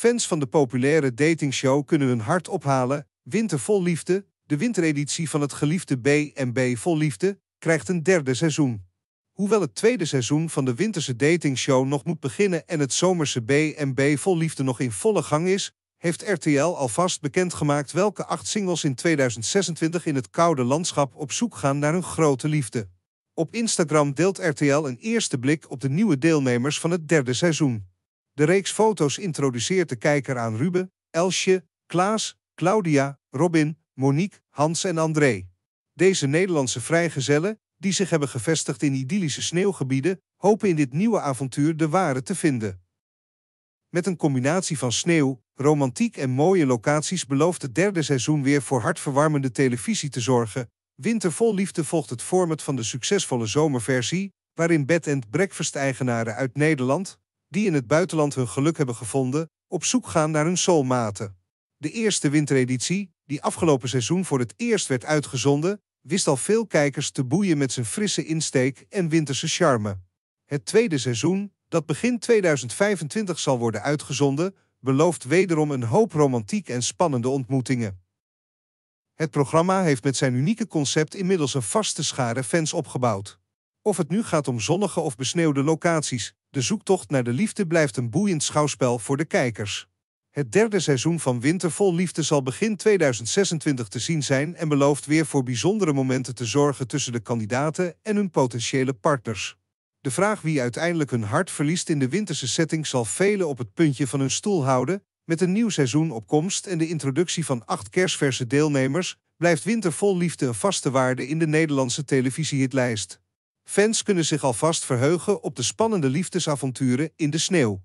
Fans van de populaire datingshow kunnen hun hart ophalen. Winter vol liefde, de wintereditie van het geliefde B&B vol liefde, krijgt een derde seizoen. Hoewel het tweede seizoen van de winterse datingshow nog moet beginnen en het zomerse B&B vol liefde nog in volle gang is, heeft RTL alvast bekendgemaakt welke acht singles in 2026 in het koude landschap op zoek gaan naar hun grote liefde. Op Instagram deelt RTL een eerste blik op de nieuwe deelnemers van het derde seizoen. De reeks foto's introduceert de kijker aan Ruben, Elsje, Klaas, Claudia, Robin, Monique, Hans en André. Deze Nederlandse vrijgezellen, die zich hebben gevestigd in idyllische sneeuwgebieden, hopen in dit nieuwe avontuur de ware te vinden. Met een combinatie van sneeuw, romantiek en mooie locaties belooft het derde seizoen weer voor hartverwarmende televisie te zorgen. Winter vol liefde volgt het format van de succesvolle zomerversie, waarin bed- en breakfast-eigenaren uit Nederland, die in het buitenland hun geluk hebben gevonden, op zoek gaan naar hun soulmate. De eerste wintereditie, die afgelopen seizoen voor het eerst werd uitgezonden, wist al veel kijkers te boeien met zijn frisse insteek en winterse charme. Het tweede seizoen, dat begin 2025 zal worden uitgezonden, belooft wederom een hoop romantiek en spannende ontmoetingen. Het programma heeft met zijn unieke concept inmiddels een vaste schare fans opgebouwd. Of het nu gaat om zonnige of besneeuwde locaties, de zoektocht naar de liefde blijft een boeiend schouwspel voor de kijkers. Het derde seizoen van Winter vol Liefde zal begin 2026 te zien zijn en belooft weer voor bijzondere momenten te zorgen tussen de kandidaten en hun potentiële partners. De vraag wie uiteindelijk hun hart verliest in de winterse setting zal velen op het puntje van hun stoel houden. Met een nieuw seizoen op komst en de introductie van acht kerstverse deelnemers blijft Winter vol Liefde een vaste waarde in de Nederlandse televisiehitlijst. Fans kunnen zich alvast verheugen op de spannende liefdesavonturen in de sneeuw.